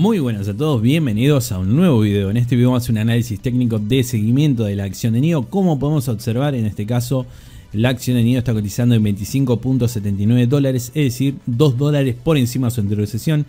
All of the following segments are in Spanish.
Muy buenas a todos, bienvenidos a un nuevo video. En este video vamos a hacer un análisis técnico de seguimiento de la acción de NIO. Como podemos observar, en este caso, la acción de NIO está cotizando en 25.79 dólares, es decir, 2 dólares por encima de su anterior sesión.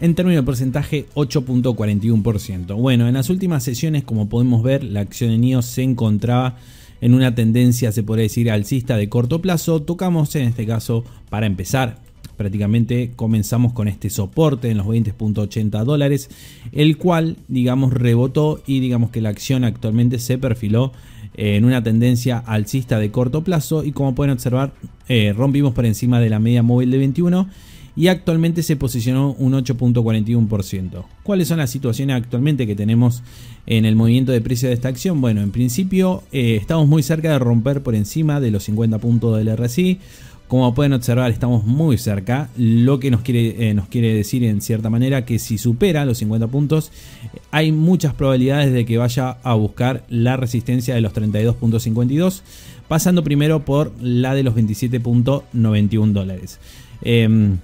En términos de porcentaje, 8.41%. Bueno, en las últimas sesiones, como podemos ver, la acción de NIO se encontraba en una tendencia, se podría decir, alcista de corto plazo. Tocamos en este caso, para empezar, prácticamente comenzamos con este soporte en los 20.80 dólares, el cual, digamos, rebotó y digamos que la acción actualmente se perfiló eh, en una tendencia alcista de corto plazo y como pueden observar eh, rompimos por encima de la media móvil de 21 y actualmente se posicionó un 8.41%. ¿Cuáles son las situaciones actualmente que tenemos en el movimiento de precio de esta acción? Bueno, en principio eh, estamos muy cerca de romper por encima de los 50 puntos del RSI. Como pueden observar, estamos muy cerca, lo que nos quiere, eh, nos quiere decir en cierta manera que si supera los 50 puntos, hay muchas probabilidades de que vaya a buscar la resistencia de los 32.52, pasando primero por la de los 27.91 dólares. Em,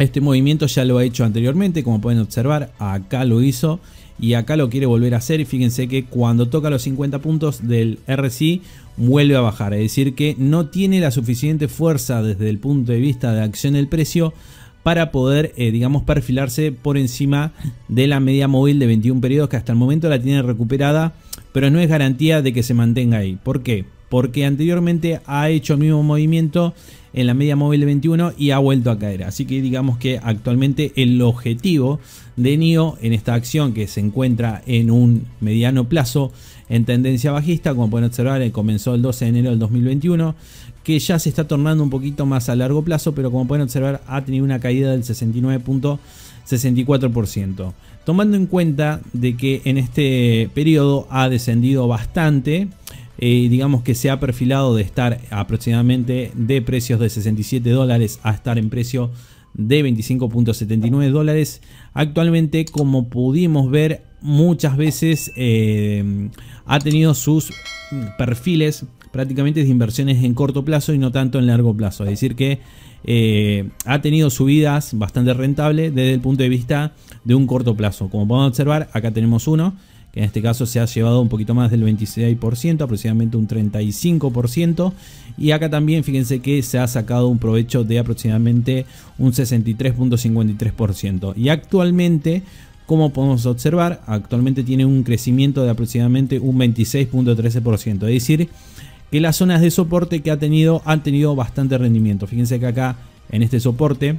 este movimiento ya lo ha hecho anteriormente, como pueden observar, acá lo hizo y acá lo quiere volver a hacer. Y fíjense que cuando toca los 50 puntos del RSI vuelve a bajar, es decir que no tiene la suficiente fuerza desde el punto de vista de acción del precio para poder, eh, digamos, perfilarse por encima de la media móvil de 21 periodos que hasta el momento la tiene recuperada, pero no es garantía de que se mantenga ahí. ¿Por qué? Porque anteriormente ha hecho el mismo movimiento en la media móvil de 21 y ha vuelto a caer. Así que digamos que actualmente el objetivo de NIO en esta acción que se encuentra en un mediano plazo en tendencia bajista, como pueden observar, eh, comenzó el 12 de enero del 2021, que ya se está tornando un poquito más a largo plazo, pero como pueden observar ha tenido una caída del 69.64%. Tomando en cuenta de que en este periodo ha descendido bastante, eh, digamos que se ha perfilado de estar aproximadamente de precios de 67 dólares a estar en precio de 25.79 dólares. Actualmente, como pudimos ver, muchas veces eh, ha tenido sus perfiles prácticamente de inversiones en corto plazo y no tanto en largo plazo. Es decir, que eh, ha tenido subidas bastante rentables desde el punto de vista de un corto plazo. Como podemos observar, acá tenemos uno que en este caso se ha llevado un poquito más del 26%, aproximadamente un 35%. Y acá también fíjense que se ha sacado un provecho de aproximadamente un 63.53%. Y actualmente como podemos observar, actualmente tiene un crecimiento de aproximadamente un 26.13%. Es decir, que las zonas de soporte que ha tenido han tenido bastante rendimiento. Fíjense que acá en este soporte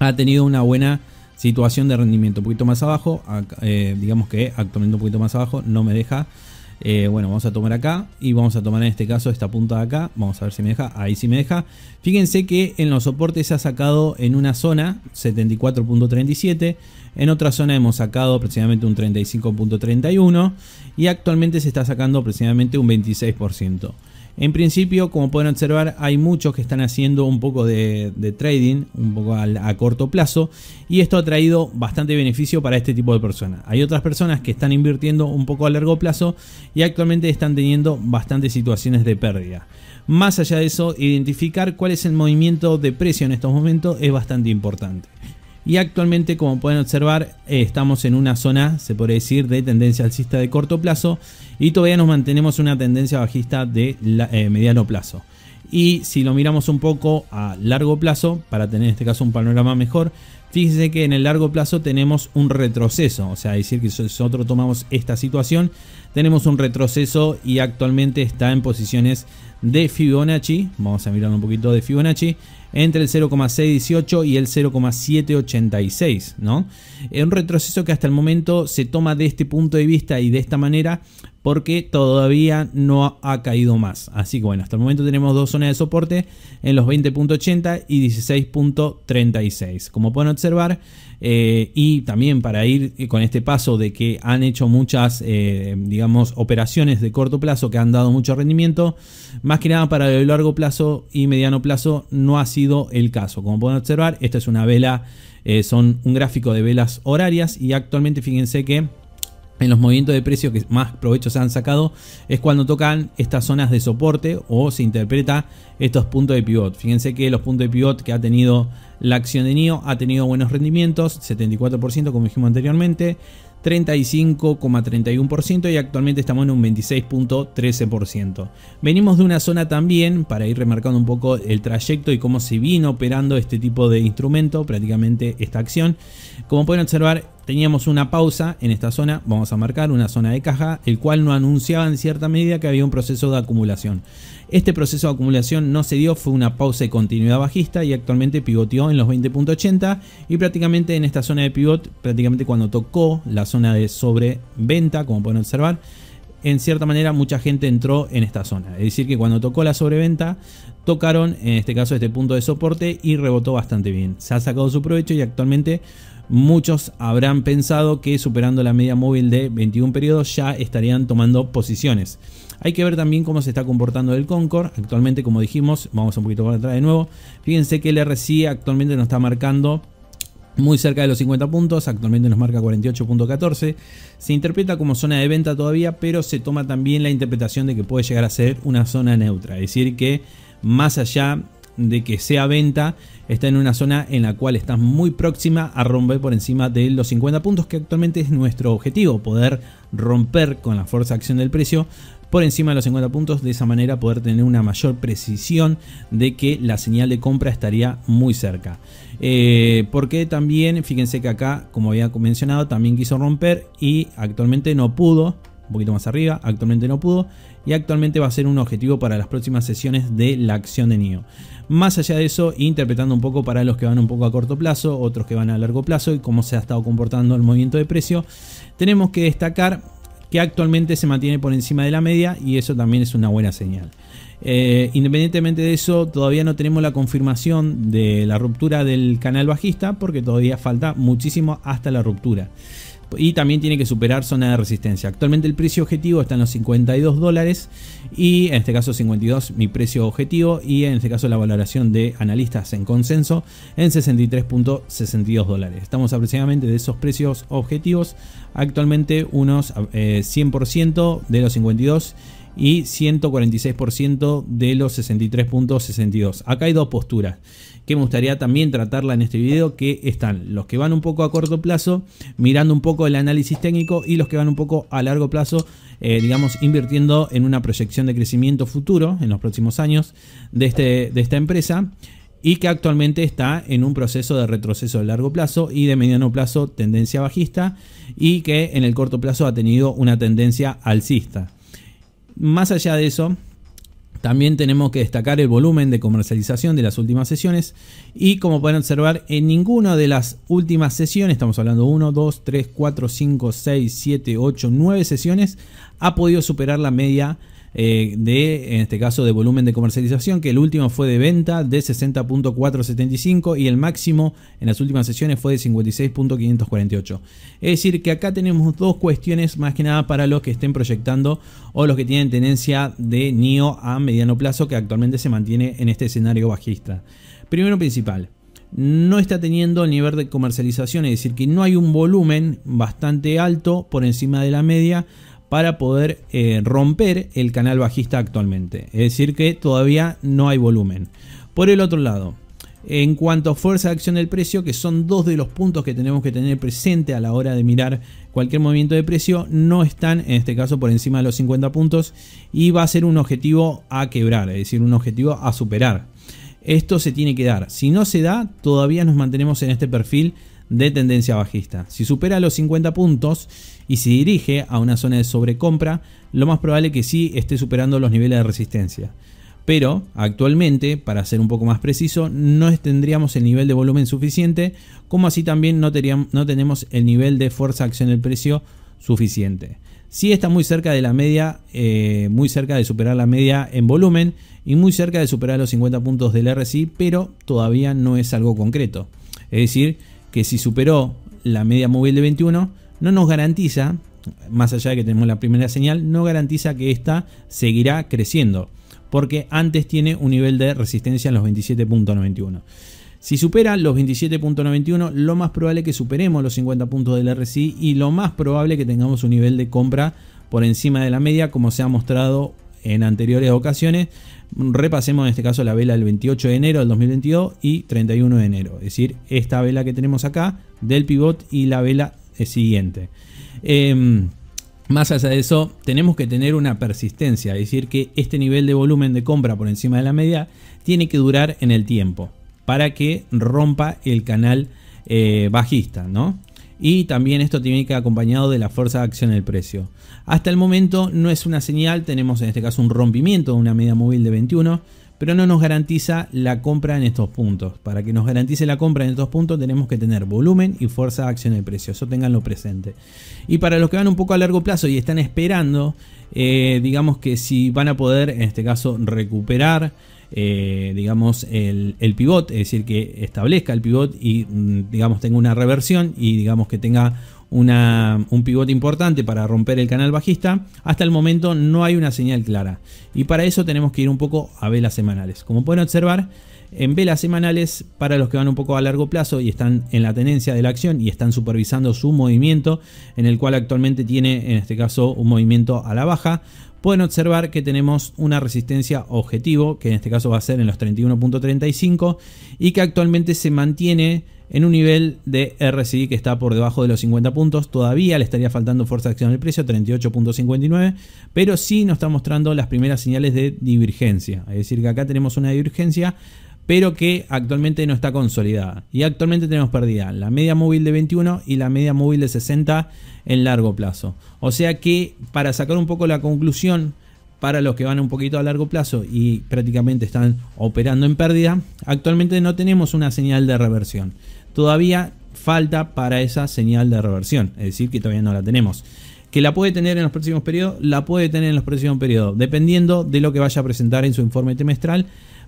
ha tenido una buena situación de rendimiento un poquito más abajo, eh, digamos que actualmente un poquito más abajo, no me deja. Eh, bueno, vamos a tomar acá y vamos a tomar en este caso esta punta de acá. Vamos a ver si me deja. Ahí sí me deja. Fíjense que en los soportes se ha sacado en una zona 74.37. En otra zona hemos sacado aproximadamente un 35.31. Y actualmente se está sacando aproximadamente un 26%. En principio, como pueden observar, hay muchos que están haciendo un poco de, trading, un poco a, corto plazo, y esto ha traído bastante beneficio para este tipo de personas. Hay otras personas que están invirtiendo un poco a largo plazo y actualmente están teniendo bastantes situaciones de pérdida. Más allá de eso, identificar cuál es el movimiento de precio en estos momentos es bastante importante. Y actualmente, como pueden observar, eh, estamos en una zona, se puede decir, de tendencia alcista de corto plazo y todavía nos mantenemos una tendencia bajista de eh, mediano plazo. Y si lo miramos un poco a largo plazo, para tener en este caso un panorama mejor, fíjense que en el largo plazo tenemos un retroceso, o sea, decir que nosotros tomamos esta situación tenemos un retroceso y actualmente está en posiciones de Fibonacci. Vamos a mirar un poquito de Fibonacci. Entre el 0,618 y el 0,786, ¿no? Es un retroceso que hasta el momento se toma de este punto de vista y de esta manera porque todavía no ha caído más. Así que bueno, hasta el momento tenemos dos zonas de soporte en los 20.80 y 16.36. Como pueden observar, eh, y también para ir eh, con este paso de que han hecho muchas, eh, digamos, operaciones de corto plazo que han dado mucho rendimiento, más que nada para el largo plazo y mediano plazo no ha sido el caso. Como pueden observar, esta es una vela, son un gráfico de velas horarias y actualmente fíjense que en los movimientos de precio que más provecho se han sacado es cuando tocan estas zonas de soporte o se interpreta estos puntos de pivot. Fíjense que los puntos de pivot que ha tenido la acción de NIO ha tenido buenos rendimientos, 74% como dijimos anteriormente, 35,31% y actualmente estamos en un 26,13%. Venimos de una zona también, para ir remarcando un poco el trayecto y cómo se vino operando este tipo de instrumento, prácticamente esta acción. Como pueden observar, teníamos una pausa en esta zona, vamos a marcar una zona de caja, el cual no anunciaba en cierta medida que había un proceso de acumulación. Este proceso de acumulación no se dio, fue una pausa de continuidad bajista y actualmente pivoteó en los 20.80 y prácticamente en esta zona de pivot, prácticamente cuando tocó la zona de sobreventa, como pueden observar, en cierta manera mucha gente entró en esta zona. Es decir, que cuando tocó la sobreventa, tocaron en este caso este punto de soporte y rebotó bastante bien. Se ha sacado su provecho y actualmente muchos habrán pensado que superando la media móvil de 21 periodos ya estarían tomando posiciones. Hay que ver también cómo se está comportando el Concord. Actualmente, como dijimos, vamos un poquito para atrás de nuevo. Fíjense que el RSI actualmente nos está marcando muy cerca de los 50 puntos, actualmente nos marca 48.14. Se interpreta como zona de venta todavía, pero se toma también la interpretación de que puede llegar a ser una zona neutra, es decir, que más allá de que sea venta, Está en una zona en la cual está muy próxima a romper por encima de los 50 puntos, que actualmente es nuestro objetivo, poder romper con la fuerza de acción del precio por encima de los 50 puntos, de esa manera poder tener una mayor precisión de que la señal de compra estaría muy cerca. Eh, porque también, fíjense que acá, como había mencionado, también quiso romper y actualmente no pudo un poquito más arriba, actualmente no pudo, y actualmente va a ser un objetivo para las próximas sesiones de la acción de NIO Más allá de eso, interpretando un poco para los que van un poco a corto plazo, otros que van a largo plazo y cómo se ha estado comportando el movimiento de precio, tenemos que destacar que actualmente se mantiene por encima de la media y eso también es una buena señal. Eh, independientemente de eso, todavía no tenemos la confirmación de la ruptura del canal bajista porque todavía falta muchísimo hasta la ruptura. Y también tiene que superar zona de resistencia. Actualmente el precio objetivo está en los 52 dólares y en este caso 52 mi precio objetivo y en este caso la valoración de analistas en consenso en 63.62 dólares. Estamos aproximadamente de esos precios objetivos actualmente unos 100% eh, de los 52 y 146% de los 63.62. Acá hay dos posturas que me gustaría también tratarla en este video, que están los que van un poco a corto plazo, mirando un poco el análisis técnico y los que van un poco a largo plazo, eh, digamos, invirtiendo en una proyección de crecimiento futuro en los próximos años de, este, de esta empresa y que actualmente está en un proceso de retroceso de largo plazo y de mediano plazo tendencia bajista y que en el corto plazo ha tenido una tendencia alcista. Más allá de eso, también tenemos que destacar el volumen de comercialización de las últimas sesiones y como pueden observar en ninguna de las últimas sesiones, estamos hablando 1, 2, 3, 4, 5, 6, 7, 8, 9 sesiones, ha podido superar la media eh, de, en este caso, de volumen de comercialización, que el último fue de venta de 60.475 y el máximo en las últimas sesiones fue de 56.548. Es decir, que acá tenemos dos cuestiones más que nada para los que estén proyectando o los que tienen tenencia de NIO a mediano plazo que actualmente se mantiene en este escenario bajista. Primero principal, no está teniendo el nivel de comercialización, es decir, que no hay un volumen bastante alto por encima de la media para poder eh, romper el canal bajista actualmente. Es decir, que todavía no hay volumen. Por el otro lado, en cuanto a fuerza de acción del precio, que son dos de los puntos que tenemos que tener presente a la hora de mirar cualquier movimiento de precio, no están en este caso por encima de los 50 puntos y va a ser un objetivo a quebrar, es decir, un objetivo a superar. Esto se tiene que dar. Si no se da, todavía nos mantenemos en este perfil de tendencia bajista. Si supera los 50 puntos y se dirige a una zona de sobrecompra, lo más probable que sí esté superando los niveles de resistencia. Pero actualmente, para ser un poco más preciso, no tendríamos el nivel de volumen suficiente, como así también no, no tenemos el nivel de fuerza acción del precio suficiente. Sí está muy cerca de la media, eh, muy cerca de superar la media en volumen y muy cerca de superar los 50 puntos del RSI, pero todavía no es algo concreto. Es decir, que si superó la media móvil de 21, no nos garantiza, más allá de que tenemos la primera señal, no garantiza que esta seguirá creciendo, porque antes tiene un nivel de resistencia en los 27.91. Si supera los 27.91, lo más probable es que superemos los 50 puntos del RSI y lo más probable es que tengamos un nivel de compra por encima de la media, como se ha mostrado en anteriores ocasiones. Repasemos en este caso la vela del 28 de enero del 2022 y 31 de enero. Es decir, esta vela que tenemos acá del pivot y la vela eh, siguiente. Em, más allá de eso, tenemos que tener una persistencia, es decir, que este nivel de volumen de compra por encima de la media tiene que durar en el tiempo para que rompa el canal eh, bajista, ¿no? y también esto tiene que acompañado de la fuerza de acción del precio. Hasta el momento no es una señal, tenemos en este caso un rompimiento de una media móvil de 21, pero no nos garantiza la compra en estos puntos. Para que nos garantice la compra en estos puntos tenemos que tener volumen y fuerza de acción del precio, eso tenganlo presente. Y para los que van un poco a largo plazo y están esperando, eh, digamos que si van a poder en este caso recuperar eh, digamos, el, pivot, es decir, que establezca el pivot y, mm, digamos, tenga una reversión y, digamos, que tenga una, un pivot importante para romper el canal bajista, hasta el momento no hay una señal clara. Y para eso tenemos que ir un poco a velas semanales. Como pueden observar, en velas semanales para los que van un poco a largo plazo y están en la tenencia de la acción y están supervisando su movimiento, en el cual actualmente tiene en este caso un movimiento a la baja. Pueden observar que tenemos una resistencia objetivo, que en este caso va a ser en los 31.35 y que actualmente se mantiene en un nivel de RSI que está por debajo de los 50 puntos. Todavía le estaría faltando fuerza de acción al precio, 38.59, pero sí nos está mostrando las primeras señales de divergencia. Es decir, que acá tenemos una divergencia pero que actualmente no está consolidada. Y actualmente tenemos pérdida. la media móvil de 21 y la media móvil de 60 en largo plazo. O sea que para sacar un poco la conclusión, para los que van un poquito a largo plazo y prácticamente están operando en pérdida, actualmente no tenemos una señal de reversión. Todavía falta para esa señal de reversión, es decir, que todavía no la tenemos. Que la puede tener en los próximos periodos, la puede tener en los próximos periodos, dependiendo de lo que vaya a presentar en su informe trimestral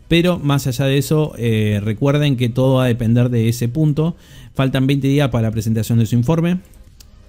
pero más allá de eso, eh, recuerden que todo va a depender de ese punto. Faltan 20 días para la presentación de su informe.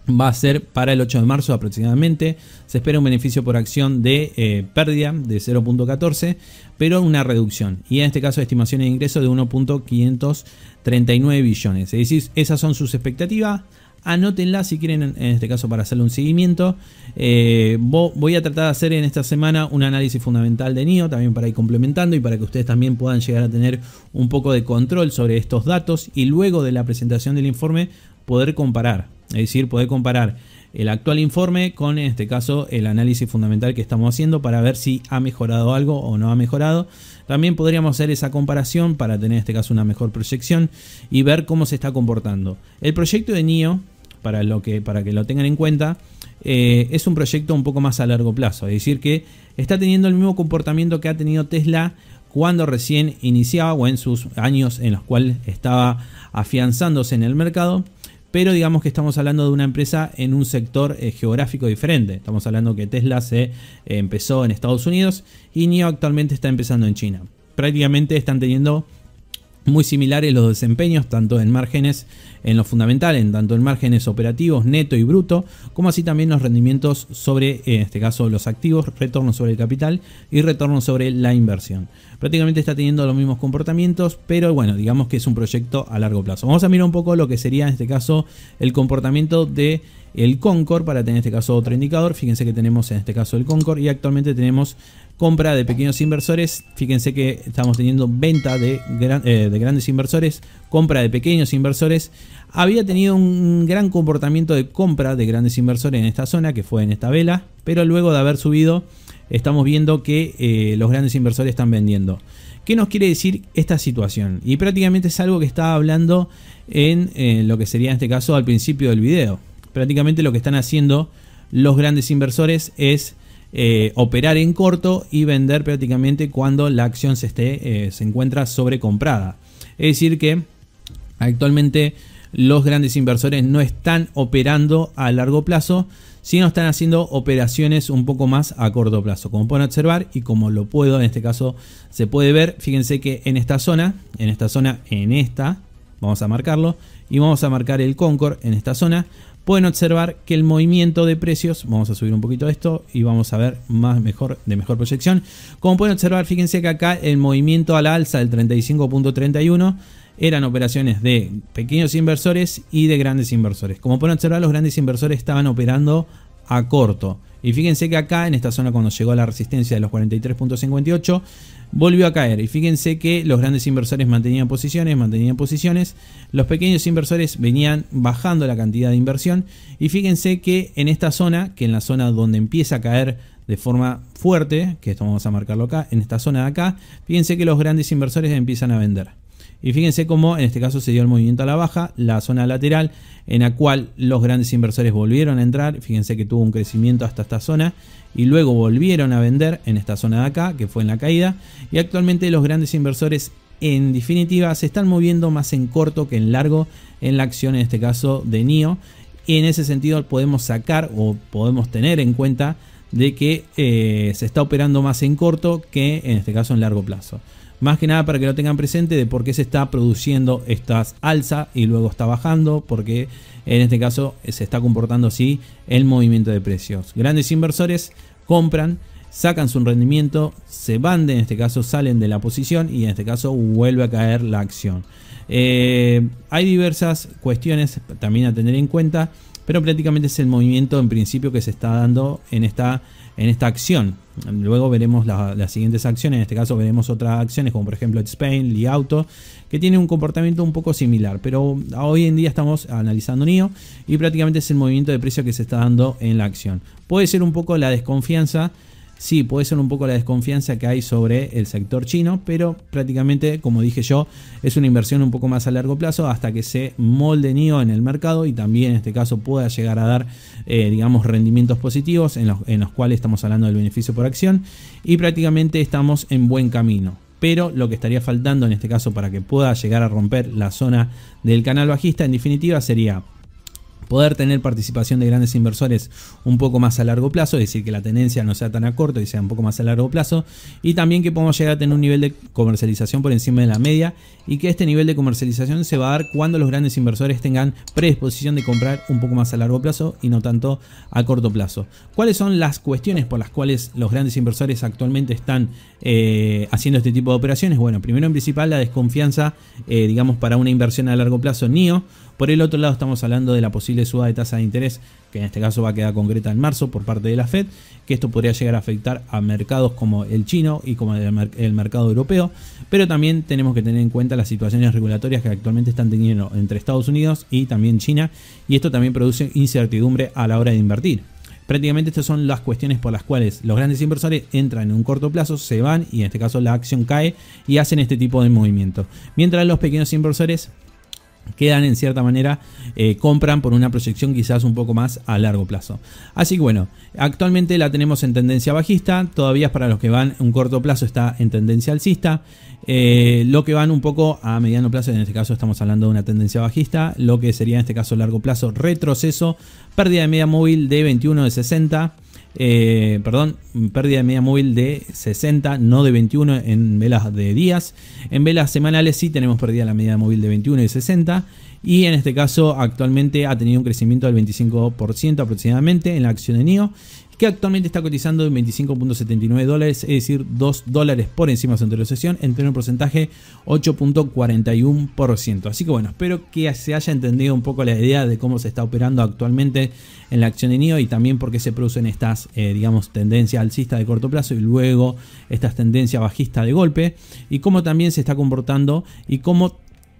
Va a ser para el 8 de marzo aproximadamente. Se espera un beneficio por acción de eh, pérdida de 0.14, pero una reducción. Y en este caso, estimación de ingreso de 1.539 billones. Es decir, esas son sus expectativas. Anótenla si quieren, en este caso, para hacerle un seguimiento. Eh, voy a tratar de hacer en esta semana un análisis fundamental de NIO, también para ir complementando y para que ustedes también puedan llegar a tener un poco de control sobre estos datos y luego de la presentación del informe poder comparar. Es decir, poder comparar el actual informe con, en este caso, el análisis fundamental que estamos haciendo para ver si ha mejorado algo o no ha mejorado. También podríamos hacer esa comparación para tener, en este caso, una mejor proyección y ver cómo se está comportando. El proyecto de NIO para, lo que, para que lo tengan en cuenta, eh, es un proyecto un poco más a largo plazo. Es decir, que está teniendo el mismo comportamiento que ha tenido Tesla cuando recién iniciaba o en sus años en los cuales estaba afianzándose en el mercado. Pero digamos que estamos hablando de una empresa en un sector eh, geográfico diferente. Estamos hablando que Tesla se eh, empezó en Estados Unidos y NIO actualmente está empezando en China. Prácticamente están teniendo muy similares los desempeños, tanto en márgenes en lo fundamental, en tanto en márgenes operativos neto y bruto, como así también los rendimientos sobre, eh, en este caso, los activos, retorno sobre el capital y retorno sobre la inversión. Prácticamente está teniendo los mismos comportamientos, pero bueno, digamos que es un proyecto a largo plazo. Vamos a mirar un poco lo que sería, en este caso, el comportamiento de el Concord para tener en este caso otro indicador. Fíjense que tenemos en este caso el Concord y actualmente tenemos compra de pequeños inversores. Fíjense que estamos teniendo venta eh, de, grandes inversores, compra de pequeños inversores. Había tenido un gran comportamiento de compra de grandes inversores en esta zona, que fue en esta vela, pero luego de haber subido estamos viendo que eh, los grandes inversores están vendiendo. ¿Qué nos quiere decir esta situación? Y prácticamente es algo que estaba hablando en eh, lo que sería en este caso al principio del video prácticamente lo que están haciendo los grandes inversores es eh, operar en corto y vender prácticamente cuando la acción se, esté, eh, se encuentra sobrecomprada. Es decir que actualmente los grandes inversores no están operando a largo plazo, sino están haciendo operaciones un poco más a corto plazo. Como pueden observar y como lo puedo, en este caso se puede ver, fíjense que en esta zona, en esta zona, en esta, vamos a marcarlo, y vamos a marcar el Concord en esta zona, pueden observar que el movimiento de precios, vamos a subir un poquito esto y vamos a ver más mejor de mejor proyección. Como pueden observar, fíjense que acá el movimiento a la alza del 35.31 eran operaciones de pequeños inversores y de grandes inversores. Como pueden observar, los grandes inversores estaban operando a corto. Y fíjense que acá en esta zona cuando llegó la resistencia de los 43.58 volvió a caer. Y fíjense que los grandes inversores mantenían posiciones, mantenían posiciones. Los pequeños inversores venían bajando la cantidad de inversión. Y fíjense que en esta zona, que en la zona donde empieza a caer de forma fuerte, que esto vamos a marcarlo acá, en esta zona de acá, fíjense que los grandes inversores empiezan a vender. Y fíjense cómo en este caso se dio el movimiento a la baja, la zona lateral en la cual los grandes inversores volvieron a entrar, fíjense que tuvo un crecimiento hasta esta zona y luego volvieron a vender en esta zona de acá, que fue en la caída, y actualmente los grandes inversores en definitiva se están moviendo más en corto que en largo en la acción en este caso de NIO y en ese sentido podemos sacar o podemos tener en cuenta de que eh, se está operando más en corto que en este caso en largo plazo. Más que nada para que lo tengan presente de por qué se está produciendo esta alza y luego está bajando, porque en este caso se está comportando así el movimiento de precios. Grandes inversores compran, sacan su rendimiento, se van de, en este caso salen de la posición y en este caso vuelve a caer la acción. Eh, hay diversas cuestiones también a tener en cuenta pero prácticamente es el movimiento en principio que se está dando en esta, en esta acción. Luego veremos las siguientes acciones, en este caso veremos otras acciones como por ejemplo Spain, Li Auto, que tiene un comportamiento un poco similar, pero hoy en día estamos analizando NIO y prácticamente es el movimiento de precio que se está dando en la acción. Puede ser un poco la desconfianza Sí, puede ser un poco la desconfianza que hay sobre el sector chino, pero prácticamente, como dije yo, es una inversión un poco más a largo plazo hasta que se molde NIO en el mercado y también en este caso pueda llegar a dar, eh, digamos, rendimientos positivos en los, en los cuales estamos hablando del beneficio por acción y prácticamente estamos en buen camino pero lo que estaría faltando en este caso para que pueda llegar a romper la zona del canal bajista en definitiva sería poder tener participación de grandes inversores un poco más a largo plazo, es decir, que la tendencia no sea tan a corto y sea un poco más a largo plazo, y también que podamos llegar a tener un nivel de comercialización por encima de la media y que este nivel de comercialización se va a dar cuando los grandes inversores tengan predisposición de comprar un poco más a largo plazo y no tanto a corto plazo. ¿Cuáles son las cuestiones por las cuales los grandes inversores actualmente están eh, haciendo este tipo de operaciones? Bueno, primero en principal la desconfianza, eh, digamos, para una inversión a largo plazo NIO. Por el otro lado estamos hablando de la posibilidad de suba de tasa de interés, que en este caso va a quedar concreta en marzo por parte de la Fed, que esto podría llegar a afectar a mercados como el chino y como el, mercado europeo, pero también tenemos que tener en cuenta las situaciones regulatorias que actualmente están teniendo entre Estados Unidos y también China, y esto también produce incertidumbre a la hora de invertir. Prácticamente estas son las cuestiones por las cuales los grandes inversores entran en un corto plazo, se van y en este caso la acción cae y hacen este tipo de movimiento. Mientras los pequeños inversores quedan en cierta manera, eh, compran por una proyección quizás un poco más a largo plazo. Así que bueno, actualmente la tenemos en tendencia bajista, todavía para los que van un corto plazo está en tendencia alcista, eh, lo que van un poco a mediano plazo, en este caso estamos hablando de una tendencia bajista, lo que sería en este caso largo plazo retroceso, pérdida de media móvil de 21 de 60. Eh, perdón, pérdida de media móvil de 60, no de 21 en velas de días. En velas semanales sí tenemos pérdida de la media móvil de 21 y 60. Y en este caso actualmente ha tenido un crecimiento del 25% aproximadamente en la acción de NIO que actualmente está cotizando en 25.79 dólares, es decir, 2 dólares por encima de su anterior sesión, entre un porcentaje 8.41%. Así que bueno, espero que se haya entendido un poco la idea de cómo se está operando actualmente en la acción de NIO y también por qué se producen estas, eh, digamos, tendencias alcistas de corto plazo y luego estas tendencias bajistas de golpe y cómo también se está comportando y cómo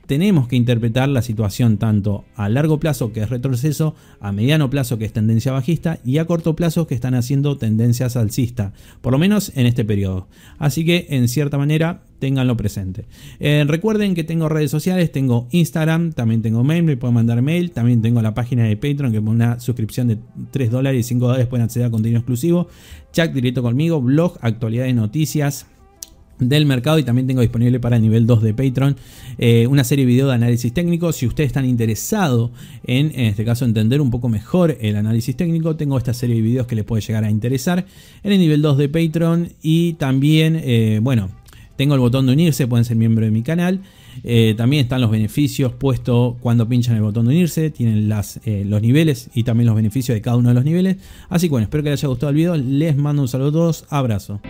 tenemos que interpretar la situación tanto a largo plazo, que es retroceso, a mediano plazo, que es tendencia bajista, y a corto plazo, que están haciendo tendencias alcista, por lo menos en este periodo. Así que, en cierta manera, tenganlo presente. Eh, recuerden que tengo redes sociales, tengo Instagram, también tengo mail, me pueden mandar mail, también tengo la página de Patreon que por una suscripción de 3 dólares y 5 dólares pueden acceder a contenido exclusivo, chat directo conmigo, blog, actualidades, noticias, del mercado y también tengo disponible para el nivel 2 de Patreon eh, una serie de videos de análisis técnico. Si ustedes están interesados en, en este caso, entender un poco mejor el análisis técnico, tengo esta serie de videos que les puede llegar a interesar en el nivel 2 de Patreon y también, eh, bueno, tengo el botón de unirse, pueden ser miembro de mi canal. Eh, también están los beneficios Puesto cuando pinchan el botón de unirse. Tienen las, los niveles y también los beneficios de cada uno de los niveles. Así que bueno, espero que les haya gustado el video. Les mando un saludo a todos. Abrazo.